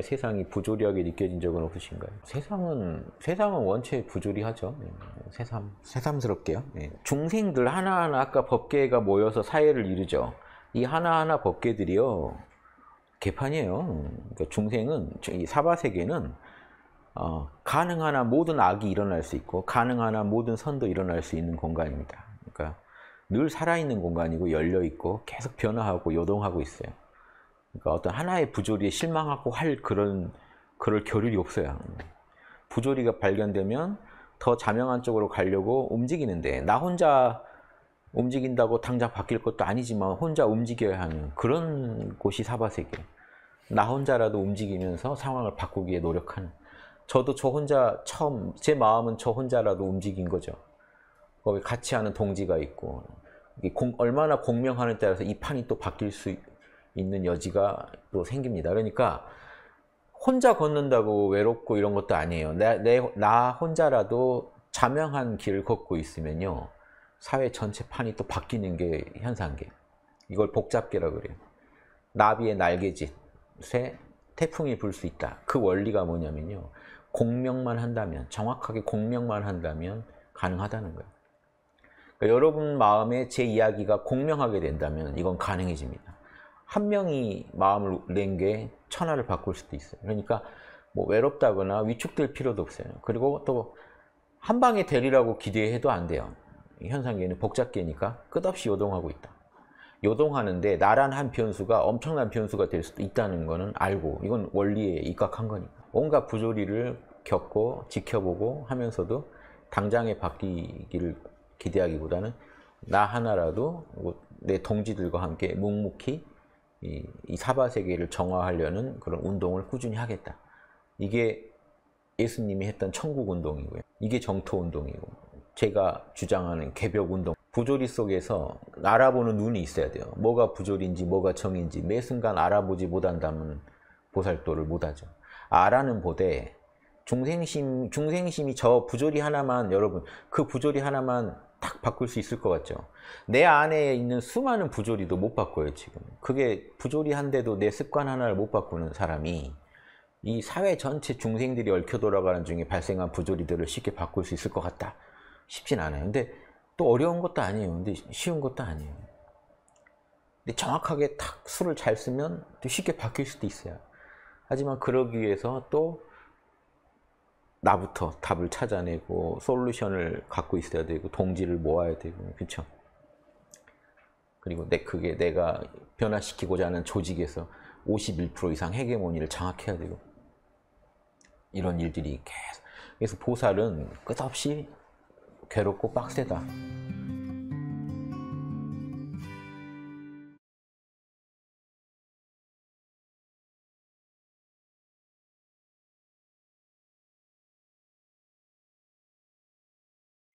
세상이 부조리하게 느껴진 적은 없으신가요? 세상은 세상은 원체 부조리하죠. 예, 새삼 새스럽게요 예. 중생들 하나하나 아까 법계가 모여서 사회를 이루죠. 이 하나하나 법계들이요 개판이에요. 그러니까 중생은 이 사바 세계는 어, 가능하나 모든 악이 일어날 수 있고 가능하나 모든 선도 일어날 수 있는 공간입니다. 그러니까 늘 살아있는 공간이고 열려 있고 계속 변화하고 요동하고 있어요. 그러니까 어떤 하나의 부조리에 실망하고 할 그런 그럴 겨를이 없어요. 부조리가 발견되면 더 자명한 쪽으로 가려고 움직이는데 나 혼자 움직인다고 당장 바뀔 것도 아니지만 혼자 움직여야 하는 그런 곳이 사바세계. 나 혼자라도 움직이면서 상황을 바꾸기에 노력하는. 저도 저 혼자 처음 제 마음은 저 혼자라도 움직인 거죠. 거기 같이 하는 동지가 있고 공, 얼마나 공명하는 따라서 이 판이 또 바뀔 수 있는 여지가 또 생깁니다. 그러니까 혼자 걷는다고 외롭고 이런 것도 아니에요. 내, 내, 나 혼자라도 자명한 길을 걷고 있으면요. 사회 전체 판이 또 바뀌는 게 현상계. 이걸 복잡계라고 그래요. 나비의 날개짓에 태풍이 불 수 있다. 그 원리가 뭐냐면요. 공명만 한다면, 정확하게 공명만 한다면 가능하다는 거예요. 그러니까 여러분 마음에 제 이야기가 공명하게 된다면 이건 가능해집니다. 한 명이 마음을 낸 게 천하를 바꿀 수도 있어요. 그러니까 뭐 외롭다거나 위축될 필요도 없어요. 그리고 또 한 방에 되리라고 기대해도 안 돼요. 현상계는 복잡계니까 끝없이 요동하고 있다. 요동하는데 나란 한 변수가 엄청난 변수가 될 수도 있다는 거는 알고 이건 원리에 입각한 거니까 온갖 부조리를 겪고 지켜보고 하면서도 당장에 바뀌기를 기대하기보다는 나 하나라도 내 동지들과 함께 묵묵히 이, 이 사바 세계를 정화하려는 그런 운동을 꾸준히 하겠다. 이게 예수님이 했던 천국 운동이고요. 이게 정토 운동이고 제가 주장하는 개벽 운동. 부조리 속에서 알아보는 눈이 있어야 돼요. 뭐가 부조리인지 뭐가 정인지 매 순간 알아보지 못한다면 보살도를 못하죠. 아라는 보되 중생심, 중생심이 저 부조리 하나만 여러분 그 부조리 하나만 딱 바꿀 수 있을 것 같죠. 내 안에 있는 수많은 부조리도 못 바꿔요 지금. 그게 부조리한데도 내 습관 하나를 못 바꾸는 사람이 이 사회 전체 중생들이 얽혀 돌아가는 중에 발생한 부조리들을 쉽게 바꿀 수 있을 것 같다. 쉽진 않아요. 근데 또 어려운 것도 아니에요. 근데 쉬운 것도 아니에요. 근데 정확하게 탁 수를 잘 쓰면 또 쉽게 바뀔 수도 있어요. 하지만 그러기 위해서 또 나부터 답을 찾아내고 솔루션을 갖고 있어야 되고 동지를 모아야 되고 그렇죠. 그리고 내 그게 내가 변화시키고자 하는 조직에서 51% 이상 헤게모니를 장악해야 되고 이런 일들이 계속 그래서 보살은 끝없이 괴롭고 빡세다.